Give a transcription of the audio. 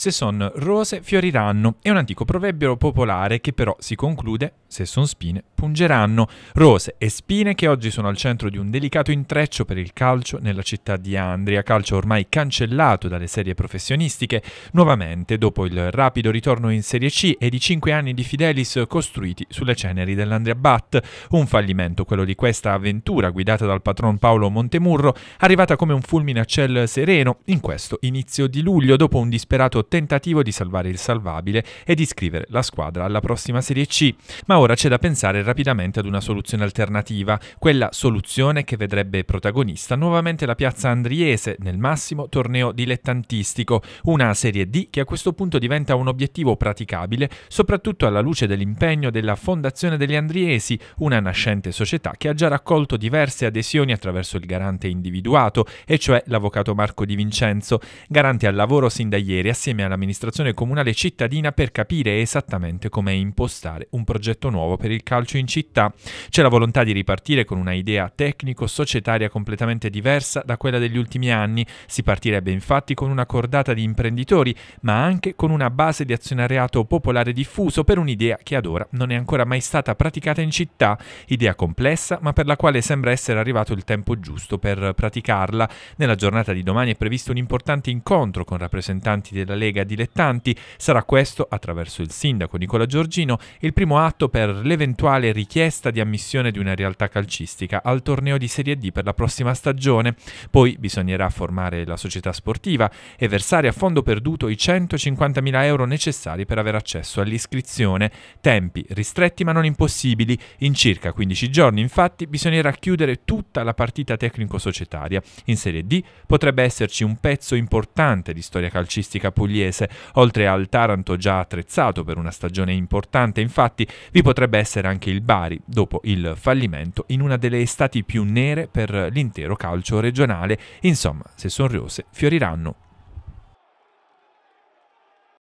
se son rose fioriranno, è un antico proverbio popolare che però si conclude, se son spine, pungeranno. Rose e spine che oggi sono al centro di un delicato intreccio per il calcio nella città di Andria, calcio ormai cancellato dalle serie professionistiche, nuovamente dopo il rapido ritorno in Serie C e i cinque anni di Fidelis costruiti sulle ceneri dell'Andria Bat. Un fallimento quello di questa avventura guidata dal patron Paolo Montemurro, arrivata come un fulmine a ciel sereno in questo inizio di luglio dopo un disperato tentativo di salvare il salvabile e di iscrivere la squadra alla prossima Serie C. Ma ora c'è da pensare rapidamente ad una soluzione alternativa, quella soluzione che vedrebbe protagonista nuovamente la piazza andriese nel massimo torneo dilettantistico, una Serie D che a questo punto diventa un obiettivo praticabile, soprattutto alla luce dell'impegno della Fondazione degli Andriesi, una nascente società che ha già raccolto diverse adesioni attraverso il garante individuato, e cioè l'avvocato Marco Di Vincenzo, garante al lavoro sin da ieri assieme insieme all'amministrazione comunale cittadina per capire esattamente come impostare un progetto nuovo per il calcio in città. C'è la volontà di ripartire con una idea tecnico-societaria completamente diversa da quella degli ultimi anni. Si partirebbe infatti con una cordata di imprenditori, ma anche con una base di azionariato popolare diffuso per un'idea che ad ora non è ancora mai stata praticata in città, idea complessa ma per la quale sembra essere arrivato il tempo giusto per praticarla. Nella giornata di domani è previsto un importante incontro con rappresentanti della Lega Lega Dilettanti. Sarà questo, attraverso il sindaco Nicola Giorgino, il primo atto per l'eventuale richiesta di ammissione di una realtà calcistica al torneo di Serie D per la prossima stagione. Poi bisognerà formare la società sportiva e versare a fondo perduto i 150.000 euro necessari per avere accesso all'iscrizione. Tempi ristretti ma non impossibili. In circa 15 giorni, infatti, bisognerà chiudere tutta la partita tecnico-societaria. In Serie D potrebbe esserci un pezzo importante di storia calcistica pugliese pugliese. Oltre al Taranto già attrezzato per una stagione importante, infatti, vi potrebbe essere anche il Bari, dopo il fallimento in una delle estati più nere per l'intero calcio regionale. Insomma, se sonriose, fioriranno